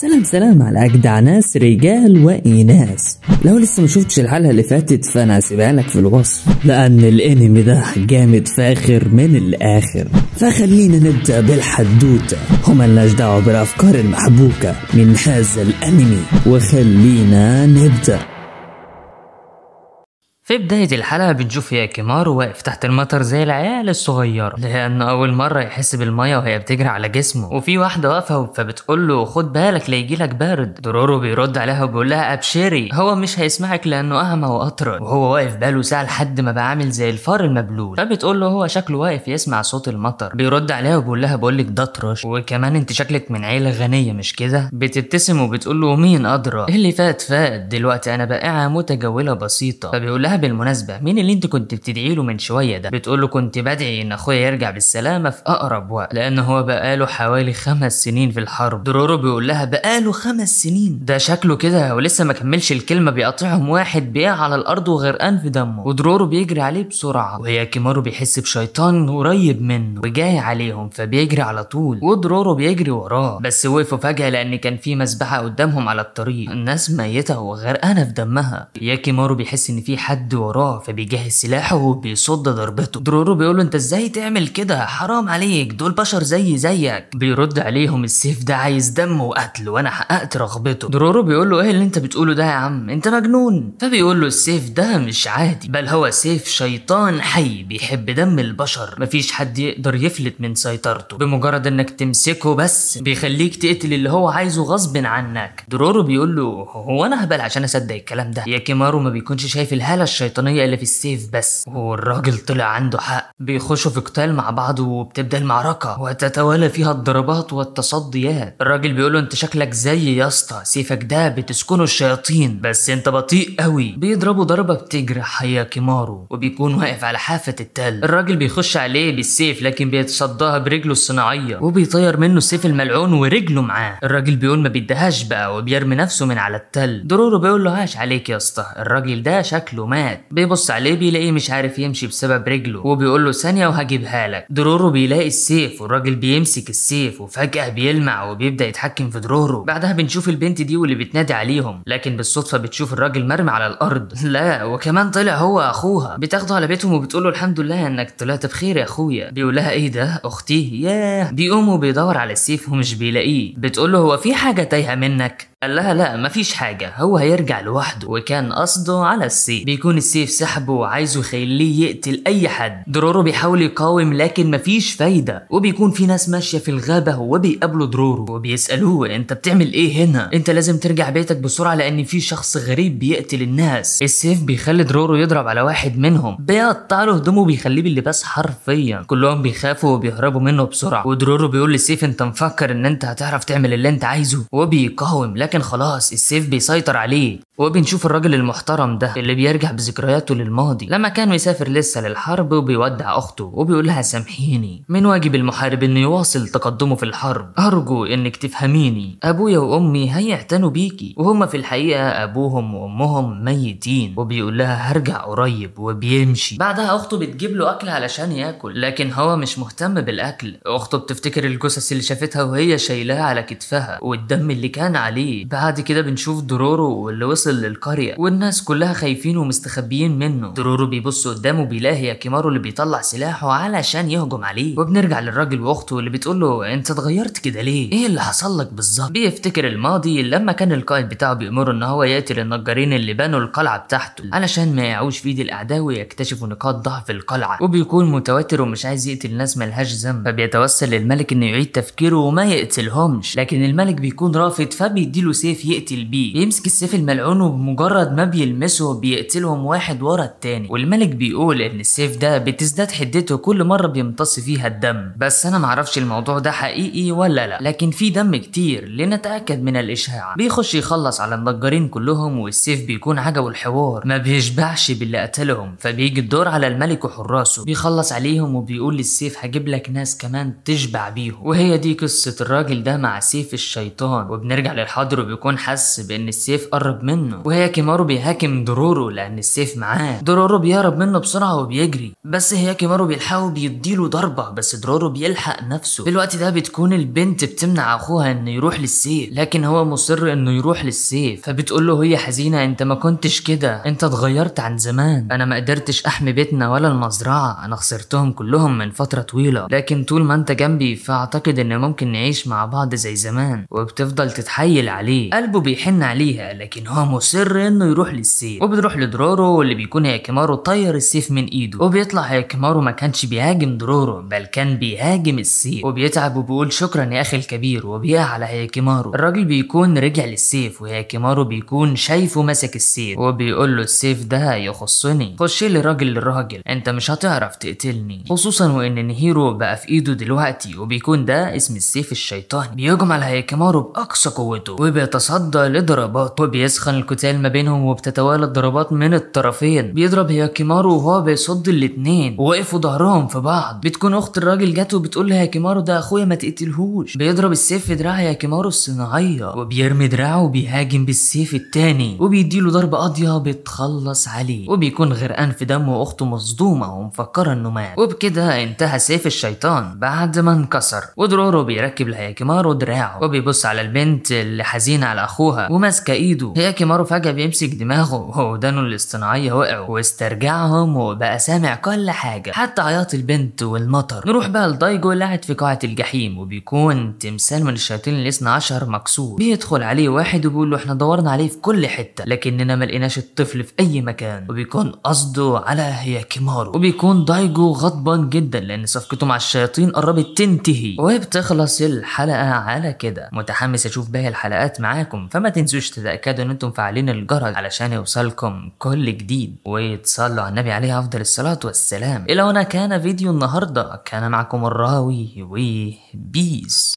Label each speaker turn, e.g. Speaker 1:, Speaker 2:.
Speaker 1: سلام سلام على اجدع ناس رجال واناث لو لسه ما شفتش الحلقه اللي فاتت فانا هسيبها لك في الوصف لان الانمي ده جامد فاخر من الاخر فخلينا نبدا بالحدوته هما لناش دعوه بالافكار المحبوكه من هذا الانمي وخلينا نبدا في بداية الحلقة بنشوف ياكيمارو واقف تحت المطر زي العيال الصغيرة لأن أول مرة يحس بالمية وهي بتجري على جسمه وفي واحدة واقفة فبتقول له خد بالك لا لك برد دورورو بيرد عليها وبيقول لها أبشري هو مش هيسمعك لأنه أعمى وأطرد وهو واقف بقاله ساعة لحد ما بقى عامل زي الفار المبلول فبتقول له هو شكله واقف يسمع صوت المطر بيرد عليها وبيقول لها بقول لك ده اطرش وكمان أنت شكلك من عيلة غنية مش كده بتبتسم وبتقول له مين أدرى اللي فات فات دلوقتي أنا بائعة متجولة بسيطة فبيقول لها بقى بالمناسبة مين اللي انت كنت بتدعي له من شوية ده بتقول له كنت بدعي ان اخويا يرجع بالسلامة في اقرب وقت لان هو بقاله حوالي خمس سنين في الحرب درورو بيقول لها بقاله خمس سنين ده شكله كده ولسه ما كملش الكلمة بيقطعهم واحد بيقع على الارض وغرقان في دمه ودرورو بيجري عليه بسرعة وهي كيمارو بيحس بشيطان قريب منه وجاي عليهم فبيجري على طول ودرورو بيجري وراه بس وقفوا فجأة لان كان في مسبحة قدامهم على الطريق الناس ميتة وغرقانة في دمها ياكيمارو بيحس ان في حد حد وراه فبيجهز سلاحه وبيصد ضربته درورو بيقول له انت ازاي تعمل كده حرام عليك دول بشر زي زيك بيرد عليهم السيف ده عايز دم وقتل وانا حققت رغبته درورو بيقول له ايه اللي انت بتقوله ده يا عم انت مجنون فبيقول له السيف ده مش عادي بل هو سيف شيطان حي بيحب دم البشر مفيش حد يقدر يفلت من سيطرته بمجرد انك تمسكه بس بيخليك تقتل اللي هو عايزه غصب عنك درورو بيقول له هو انا هبل عشان اصدق الكلام ده يا كيمارو ما بيكونش شايف الهاله الشيطانية اللي في السيف بس والراجل طلع عنده حق بيخشوا في قتال مع بعض وبتبدأ المعركة وتتوالى فيها الضربات والتصديات الراجل بيقوله انت شكلك زي يا اسطى سيفك ده بتسكنه الشياطين بس انت بطيء قوي بيضربوا ضربة بتجرح هي كيمارو وبيكون واقف على حافة التل الراجل بيخش عليه بالسيف لكن بيتصداها برجله الصناعية وبيطير منه السيف الملعون ورجله معاه الراجل بيقول ما بيديهاش بقى وبيرمي نفسه من على التل درورو بيقول له عاش عليك يا اسطى الراجل ده شكله مات مات بيبص عليه بيلاقيه مش عارف يمشي بسبب رجله وبيقول له ثانيه وهجيبها لك درورو بيلاقي السيف والراجل بيمسك السيف وفجاه بيلمع وبيبدا يتحكم في درورو بعدها بنشوف البنت دي واللي بتنادي عليهم لكن بالصدفه بتشوف الراجل مرمي على الارض لا وكمان طلع هو اخوها بتاخده على بيتهم وبتقول له الحمد لله انك طلعت بخير يا اخويا بيقول لها ايه ده اختي ياه بيقوم وبيدور على السيف ومش بيلاقيه بتقول له هو في حاجه تايهه منك قال لها لا مفيش حاجة هو هيرجع لوحده وكان قصده على السيف بيكون السيف سحبه وعايزه يخليه يقتل أي حد درورو بيحاول يقاوم لكن مفيش فايدة وبيكون في ناس ماشية في الغابة وبيقابلوا درورو وبيسألوه أنت بتعمل إيه هنا أنت لازم ترجع بيتك بسرعة لأن في شخص غريب بيقتل الناس السيف بيخلي درورو يضرب على واحد منهم بيقطع له هدومه وبيخليه باللباس حرفيا كلهم بيخافوا وبيهربوا منه بسرعة ودرورو بيقول للسيف أنت مفكر إن أنت هتعرف تعمل اللي أنت عايزه وبيقاوم لكن لكن خلاص السيف بيسيطر عليه وبنشوف الراجل المحترم ده اللي بيرجع بذكرياته للماضي لما كان مسافر لسه للحرب وبيودع اخته وبيقول لها سامحيني من واجب المحارب انه يواصل تقدمه في الحرب ارجو انك تفهميني ابويا وامي هيعتنوا بيكي وهما في الحقيقه ابوهم وامهم ميتين وبيقول لها هرجع قريب وبيمشي بعدها اخته بتجيب له اكل علشان ياكل لكن هو مش مهتم بالاكل اخته بتفتكر الجثث اللي شافتها وهي شايلاها على كتفها والدم اللي كان عليه بعد كده بنشوف درورو واللي وصل وصل للقرية والناس كلها خايفين ومستخبيين منه درورو بيبص قدامه بيلاهي ياكيمارو اللي بيطلع سلاحه علشان يهجم عليه وبنرجع للراجل واخته اللي بتقول له انت اتغيرت كده ليه ايه اللي حصل لك بالظبط بيفتكر الماضي لما كان القائد بتاعه بيأمره ان هو يقتل النجارين اللي بنوا القلعة بتاعته علشان ما يعوش في ايد الاعداء ويكتشفوا نقاط ضعف القلعة وبيكون متوتر ومش عايز يقتل ناس ملهاش ذنب فبيتوسل للملك انه يعيد تفكيره وما يقتلهمش لكن الملك بيكون رافض فبيديله سيف يقتل بيه بيمسك السيف الملعون جنرونه بمجرد ما بيلمسه بيقتلهم واحد ورا التاني والملك بيقول ان السيف ده بتزداد حدته كل مره بيمتص فيها الدم بس انا معرفش الموضوع ده حقيقي ولا لا لكن في دم كتير لنتاكد من الاشاعه بيخش يخلص على النجارين كلهم والسيف بيكون عجبه الحوار ما بيشبعش باللي قتلهم فبيجي الدور على الملك وحراسه بيخلص عليهم وبيقول للسيف هجيب لك ناس كمان تشبع بيهم وهي دي قصه الراجل ده مع سيف الشيطان وبنرجع للحاضر وبيكون حس بان السيف قرب منه وهي وهياكيمارو بيهاكم دورورو لأن السيف معاه دورورو بيهرب منه بسرعة وبيجري بس هياكيمارو بيلحقه بيديله ضربة بس دورورو بيلحق نفسه في الوقت ده بتكون البنت بتمنع أخوها إنه يروح للسيف لكن هو مصر إنه يروح للسيف فبتقول له هي حزينة أنت ما كنتش كده أنت اتغيرت عن زمان أنا ما قدرتش أحمي بيتنا ولا المزرعة أنا خسرتهم كلهم من فترة طويلة لكن طول ما أنت جنبي فأعتقد إن ممكن نعيش مع بعض زي زمان وبتفضل تتحايل عليه قلبه بيحن عليها لكن هو مصر انه يروح للسيف وبتروح لدرورو واللي بيكون هيكمارو طير السيف من ايده وبيطلع هيكمارو ما كانش بيهاجم درورو بل كان بيهاجم السيف وبيتعب وبيقول شكرا يا اخي الكبير وبيقع على هيكمارو الراجل بيكون رجع للسيف وهيكمارو بيكون شايفه ماسك السيف وبيقول له السيف ده يخصني خش لي راجل للراجل انت مش هتعرف تقتلني خصوصا وان نهيرو بقى في ايده دلوقتي وبيكون ده اسم السيف الشيطاني بيجمع على هيكمارو باقصى قوته وبيتصدى لضرباته وبيسخن القتال ما بينهم وبتتوالى الضربات من الطرفين بيضرب هياكيمارو وهو بيصد الاتنين ووقفوا ظهرهم في بعض بتكون اخت الراجل جت وبتقول لهياكيمارو ده اخويا ما تقتلهوش بيضرب السيف في دراع هياكيمارو الصناعيه وبيرمي دراعه وبيهاجم بالسيف التاني وبيديله ضربه قاضيه بتخلص عليه وبيكون غرقان في دم واخته مصدومه ومفكره انه مات وبكده انتهى سيف الشيطان بعد ما انكسر ودرورو بيركب لهياكيمارو دراعه وبيبص على البنت اللي حزينه على اخوها وماسكه ايده هياكيمارو عماره فجأة بيمسك دماغه وودانه الاصطناعية وقعوا واسترجعهم وبقى سامع كل حاجة حتى عياط البنت والمطر نروح بقى لدايجو اللي قاعد في قاعة الجحيم وبيكون تمثال من الشياطين اللي الاثنى عشر مكسور بيدخل عليه واحد وبيقول له احنا دورنا عليه في كل حتة لكننا ما لقيناش الطفل في أي مكان وبيكون قصده على هي كيمارو وبيكون دايجو غضبان جدا لأن صفقته مع الشياطين قربت تنتهي وبتخلص الحلقة على كده متحمس أشوف باقي الحلقات معاكم فما تنسوش تتأكدوا إن أنتم في وتفعلين الجرس علشان يوصلكم كل جديد وتصلوا على النبي عليه أفضل الصلاة والسلام إلى هنا كان فيديو النهاردة كان معكم الراوي وبيس